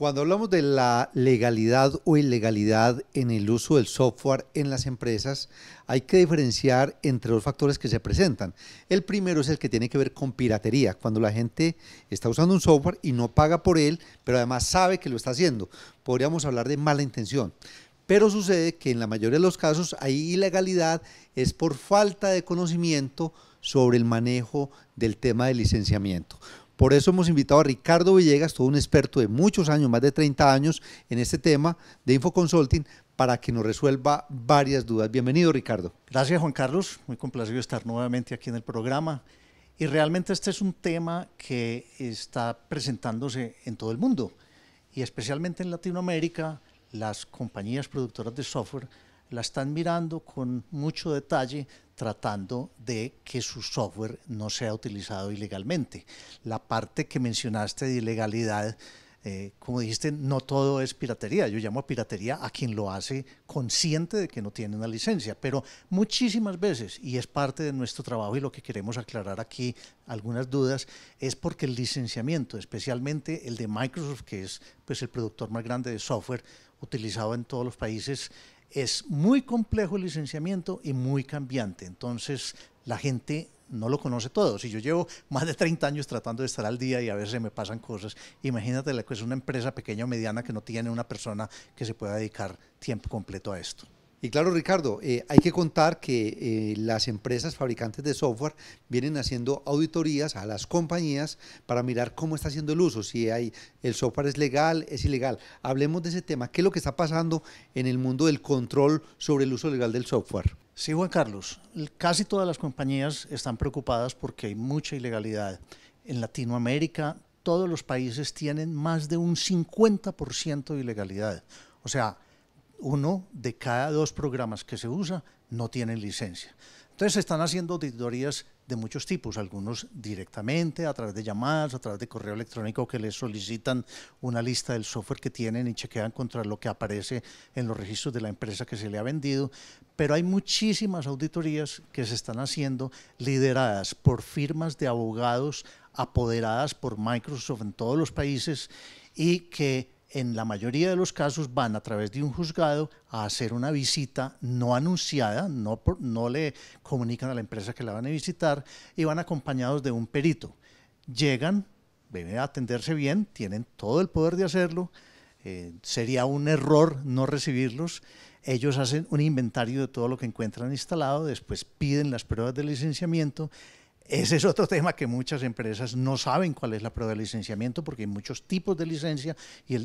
Cuando hablamos de la legalidad o ilegalidad en el uso del software en las empresas, hay que diferenciar entre dos factores que se presentan. El primero es el que tiene que ver con piratería, cuando la gente está usando un software y no paga por él, pero además sabe que lo está haciendo. Podríamos hablar de mala intención. Pero sucede que en la mayoría de los casos hay ilegalidad, es por falta de conocimiento sobre el manejo del tema de licenciamiento. Por eso hemos invitado a Ricardo Villegas, todo un experto de muchos años, más de 30 años, en este tema de Infoconsulting, para que nos resuelva varias dudas. Bienvenido, Ricardo. Gracias, Juan Carlos. Muy complacido de estar nuevamente aquí en el programa. Y realmente este es un tema que está presentándose en todo el mundo y especialmente en Latinoamérica, las compañías productoras de software la están mirando con mucho detalle tratando de que su software no sea utilizado ilegalmente. La parte que mencionaste de ilegalidad, eh, como dijiste, no todo es piratería. Yo llamo a piratería a quien lo hace consciente de que no tiene una licencia, pero muchísimas veces, y es parte de nuestro trabajo y lo que queremos aclarar aquí, algunas dudas, es porque el licenciamiento, especialmente el de Microsoft, que es pues, el productor más grande de software utilizado en todos los países, es muy complejo el licenciamiento y muy cambiante. Entonces, la gente no lo conoce todo. Si yo llevo más de 30 años tratando de estar al día y a veces me pasan cosas, imagínate la que es una empresa pequeña o mediana que no tiene una persona que se pueda dedicar tiempo completo a esto. Y claro, Ricardo, eh, hay que contar que eh, las empresas fabricantes de software vienen haciendo auditorías a las compañías para mirar cómo está haciendo el uso, si el software es legal, es ilegal. Hablemos de ese tema. ¿Qué es lo que está pasando en el mundo del control sobre el uso legal del software? Sí, Juan Carlos. Casi todas las compañías están preocupadas porque hay mucha ilegalidad. En Latinoamérica, todos los países tienen más de un 50% de ilegalidad. O sea, uno de cada dos programas que se usa no tiene licencia. Entonces se están haciendo auditorías de muchos tipos, algunos directamente, a través de llamadas, a través de correo electrónico que les solicitan una lista del software que tienen y chequean contra lo que aparece en los registros de la empresa que se le ha vendido. Pero hay muchísimas auditorías que se están haciendo lideradas por firmas de abogados apoderadas por Microsoft en todos los países y que en la mayoría de los casos van a través de un juzgado a hacer una visita no anunciada, no, le comunican a la empresa que la van a visitar y van acompañados de un perito. Llegan, deben atenderse bien, tienen todo el poder de hacerlo, eh, sería un error no recibirlos. Ellos hacen un inventario de todo lo que encuentran instalado, después piden las pruebas de licenciamiento ese es otro tema que muchas empresas no saben cuál es la prueba de licenciamiento porque hay muchos tipos de licencia y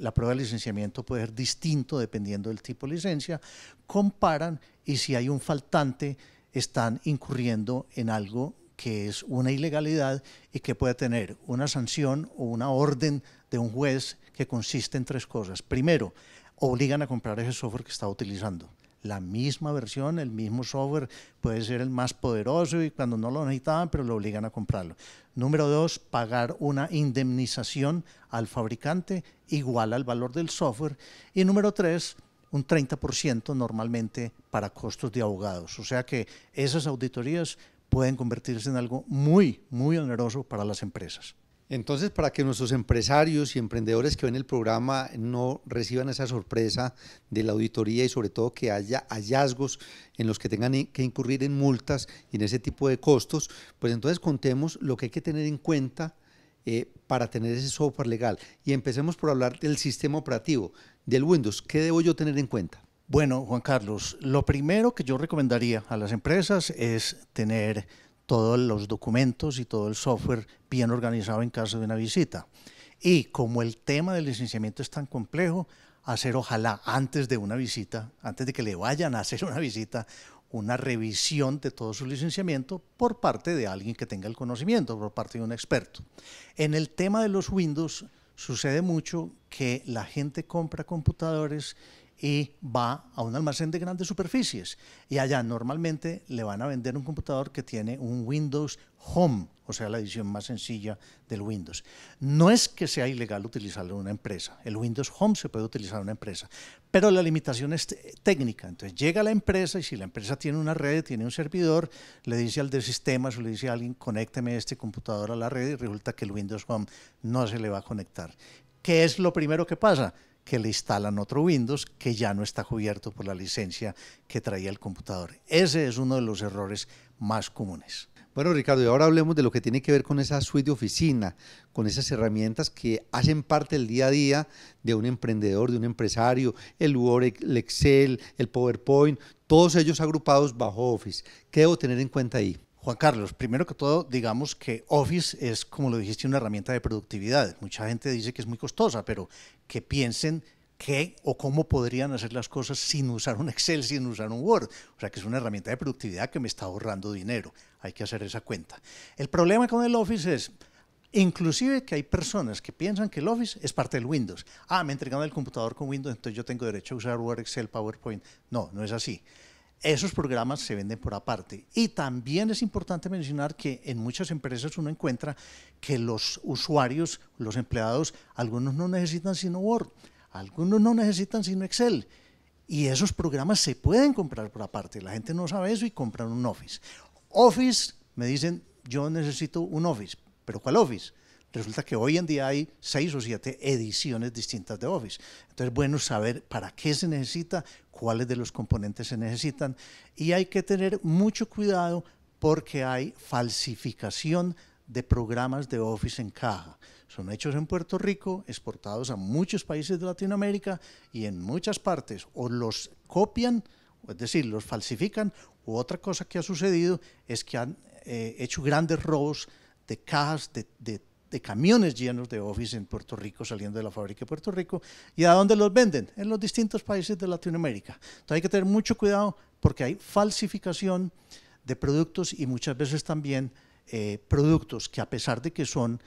la prueba de licenciamiento puede ser distinto dependiendo del tipo de licencia. Comparan y si hay un faltante están incurriendo en algo que es una ilegalidad y que puede tener una sanción o una orden de un juez que consiste en tres cosas. Primero, obligan a comprar ese software que está utilizando la misma versión, el mismo software, puede ser el más poderoso y cuando no lo necesitaban, pero lo obligan a comprarlo. Número dos, pagar una indemnización al fabricante igual al valor del software. Y número tres, un 30% normalmente para costos de abogados. O sea que esas auditorías pueden convertirse en algo muy, muy oneroso para las empresas. Entonces, para que nuestros empresarios y emprendedores que ven el programa no reciban esa sorpresa de la auditoría y sobre todo que haya hallazgos en los que tengan que incurrir en multas y en ese tipo de costos, pues entonces contemos lo que hay que tener en cuenta eh, para tener ese software legal. Y empecemos por hablar del sistema operativo, del Windows. ¿Qué debo yo tener en cuenta? Bueno, Juan Carlos, lo primero que yo recomendaría a las empresas es tener todos los documentos y todo el software bien organizado en caso de una visita. Y como el tema del licenciamiento es tan complejo, hacer ojalá antes de una visita, antes de que le vayan a hacer una visita, una revisión de todo su licenciamiento por parte de alguien que tenga el conocimiento, por parte de un experto. En el tema de los Windows sucede mucho que la gente compra computadores y va a un almacén de grandes superficies. Y allá normalmente le van a vender un computador que tiene un Windows Home, o sea, la edición más sencilla del Windows. No es que sea ilegal utilizarlo en una empresa. El Windows Home se puede utilizar en una empresa, pero la limitación es técnica. Entonces llega la empresa y si la empresa tiene una red, tiene un servidor, le dice al de sistemas o le dice a alguien, conécteme este computador a la red y resulta que el Windows Home no se le va a conectar. ¿Qué es lo primero que pasa? que le instalan otro Windows que ya no está cubierto por la licencia que traía el computador. Ese es uno de los errores más comunes. Bueno, Ricardo, y ahora hablemos de lo que tiene que ver con esa suite de oficina, con esas herramientas que hacen parte del día a día de un emprendedor, de un empresario, el Word, el Excel, el PowerPoint, todos ellos agrupados bajo Office. ¿Qué debo tener en cuenta ahí? Juan Carlos, primero que todo, digamos que Office es, como lo dijiste, una herramienta de productividad. Mucha gente dice que es muy costosa, pero que piensen qué o cómo podrían hacer las cosas sin usar un Excel, sin usar un Word. O sea, que es una herramienta de productividad que me está ahorrando dinero. Hay que hacer esa cuenta. El problema con el Office es... Inclusive que hay personas que piensan que el Office es parte del Windows. Ah, me entregaron el computador con Windows, entonces yo tengo derecho a usar Word, Excel, PowerPoint. No, no es así. Esos programas se venden por aparte. Y también es importante mencionar que en muchas empresas uno encuentra que los usuarios, los empleados, algunos no necesitan sino Word, algunos no necesitan sino Excel. Y esos programas se pueden comprar por aparte. La gente no sabe eso y compran un Office. Office, me dicen, yo necesito un Office. ¿Pero cuál Office? Resulta que hoy en día hay seis o siete ediciones distintas de Office. Entonces, bueno saber para qué se necesita, cuáles de los componentes se necesitan y hay que tener mucho cuidado porque hay falsificación de programas de Office en caja. Son hechos en Puerto Rico, exportados a muchos países de Latinoamérica y en muchas partes o los copian, es decir, los falsifican, u otra cosa que ha sucedido es que han eh, hecho grandes robos de cajas de, de de camiones llenos de Office en Puerto Rico, saliendo de la fábrica de Puerto Rico. ¿Y a dónde los venden? En los distintos países de Latinoamérica. Entonces hay que tener mucho cuidado porque hay falsificación de productos y muchas veces también eh, productos que a pesar de que son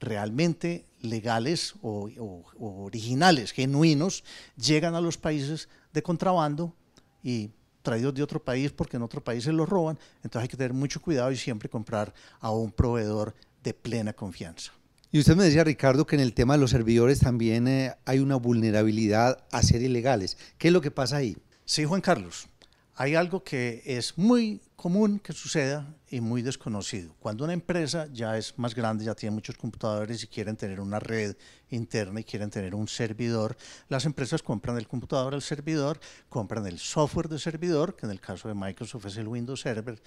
realmente legales o, o originales, genuinos, llegan a los países de contrabando y traídos de otro país porque en otro país se los roban. Entonces hay que tener mucho cuidado y siempre comprar a un proveedor de plena confianza. Y usted me decía, Ricardo, que en el tema de los servidores también eh, hay una vulnerabilidad a ser ilegales. ¿Qué es lo que pasa ahí? Sí, Juan Carlos hay algo que es muy común que suceda y muy desconocido. Cuando una empresa ya es más grande, ya tiene muchos computadores y quieren tener una red interna y quieren tener un servidor, las empresas compran el computador, el servidor, compran el software de servidor, que en el caso de Microsoft es el Windows Server,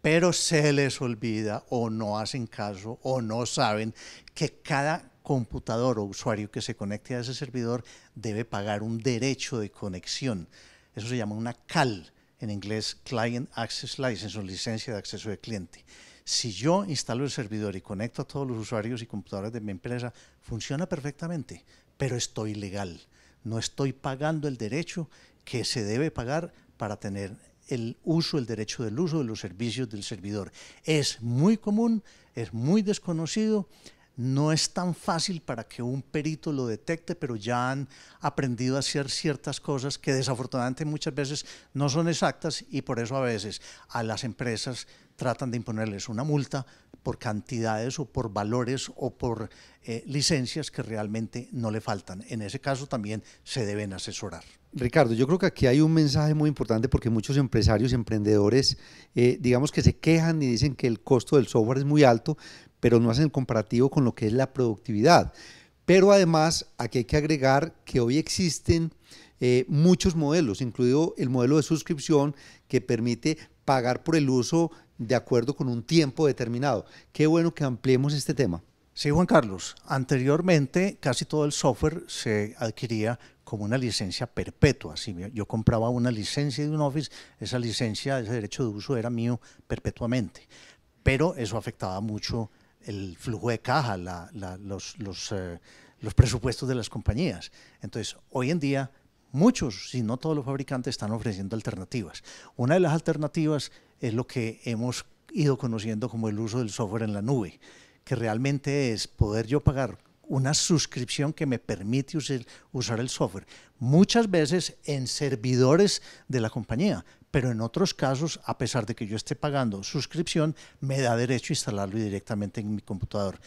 pero se les olvida o no hacen caso o no saben que cada computador o usuario que se conecte a ese servidor debe pagar un derecho de conexión. Eso se llama una CAL en inglés Client Access License o licencia de acceso de cliente. Si yo instalo el servidor y conecto a todos los usuarios y computadoras de mi empresa, funciona perfectamente, pero estoy legal. No estoy pagando el derecho que se debe pagar para tener el uso, el derecho del uso de los servicios del servidor. Es muy común, es muy desconocido, no es tan fácil para que un perito lo detecte, pero ya han aprendido a hacer ciertas cosas que desafortunadamente muchas veces no son exactas y por eso a veces a las empresas tratan de imponerles una multa por cantidades o por valores o por eh, licencias que realmente no le faltan. En ese caso también se deben asesorar. Ricardo, yo creo que aquí hay un mensaje muy importante porque muchos empresarios emprendedores, eh, digamos que se quejan y dicen que el costo del software es muy alto, pero no hacen comparativo con lo que es la productividad. Pero además aquí hay que agregar que hoy existen eh, muchos modelos, incluido el modelo de suscripción que permite pagar por el uso de acuerdo con un tiempo determinado. Qué bueno que ampliemos este tema. Sí, Juan Carlos. Anteriormente casi todo el software se adquiría como una licencia perpetua. Si yo compraba una licencia de un Office, esa licencia, ese derecho de uso era mío perpetuamente. Pero eso afectaba mucho el flujo de caja, eh, los, presupuestos de las compañías. Entonces, hoy en día, muchos, si no todos los fabricantes, están ofreciendo alternativas. Una de las alternativas es lo que hemos ido conociendo como el uso del software en la nube, que realmente es poder yo pagar una suscripción que me permite usar el software, muchas veces en servidores de la compañía, pero en otros casos, a pesar de que yo esté pagando suscripción, me da derecho a instalarlo directamente en mi computador.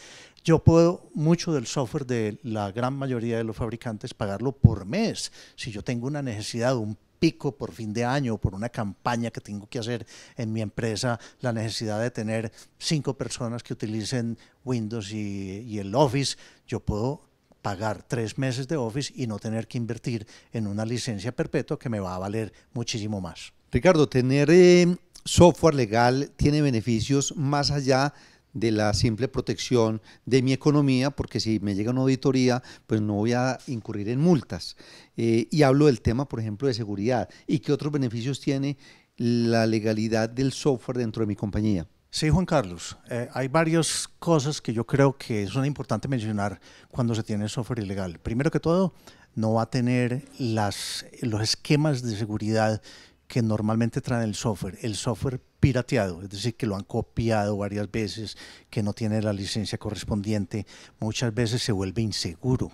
Yo puedo mucho del software de la gran mayoría de los fabricantes pagarlo por mes. Si yo tengo una necesidad, un pico por fin de año, por una campaña que tengo que hacer en mi empresa, la necesidad de tener cinco personas que utilicen Windows y, y el Office, yo puedo pagar tres meses de Office y no tener que invertir en una licencia perpetua que me va a valer muchísimo más. Ricardo, tener eh, software legal tiene beneficios más allá de la simple protección de mi economía, porque si me llega una auditoría, pues no voy a incurrir en multas. Eh, y hablo del tema, por ejemplo, de seguridad y qué otros beneficios tiene la legalidad del software dentro de mi compañía. Sí, Juan Carlos, eh, hay varias cosas que yo creo que son importantes mencionar cuando se tiene software ilegal. Primero que todo, no va a tener los esquemas de seguridad que normalmente traen el software, el software pirateado, es decir, que lo han copiado varias veces, que no tiene la licencia correspondiente, muchas veces se vuelve inseguro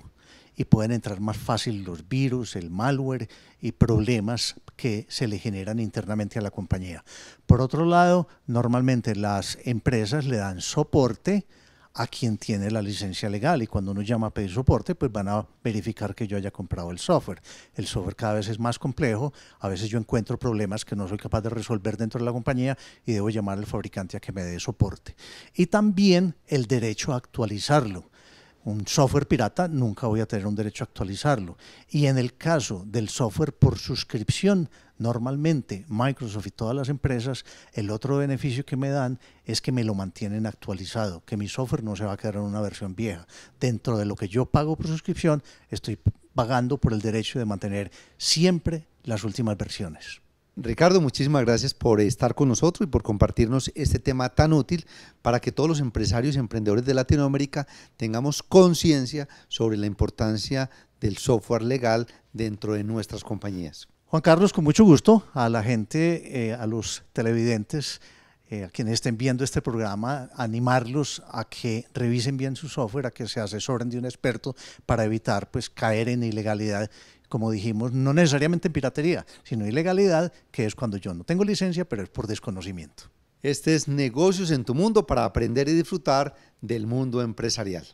y pueden entrar más fácil los virus, el malware y problemas que se le generan internamente a la compañía. Por otro lado, normalmente las empresas le dan soporte a quien tiene la licencia legal y cuando uno llama a pedir soporte, pues van a verificar que yo haya comprado el software. El software cada vez es más complejo, a veces yo encuentro problemas que no soy capaz de resolver dentro de la compañía y debo llamar al fabricante a que me dé soporte. Y también el derecho a actualizarlo un software pirata, nunca voy a tener un derecho a actualizarlo. Y en el caso del software por suscripción, normalmente Microsoft y todas las empresas, el otro beneficio que me dan es que me lo mantienen actualizado, que mi software no se va a quedar en una versión vieja. Dentro de lo que yo pago por suscripción, estoy pagando por el derecho de mantener siempre las últimas versiones. Ricardo, muchísimas gracias por estar con nosotros y por compartirnos este tema tan útil para que todos los empresarios y emprendedores de Latinoamérica tengamos conciencia sobre la importancia del software legal dentro de nuestras compañías. Juan Carlos, con mucho gusto a la gente, eh, a los televidentes, eh, a quienes estén viendo este programa, animarlos a que revisen bien su software, a que se asesoren de un experto para evitar pues, caer en ilegalidad como dijimos, no necesariamente en piratería, sino ilegalidad, que es cuando yo no tengo licencia, pero es por desconocimiento. Este es Negocios en tu Mundo para aprender y disfrutar del mundo empresarial.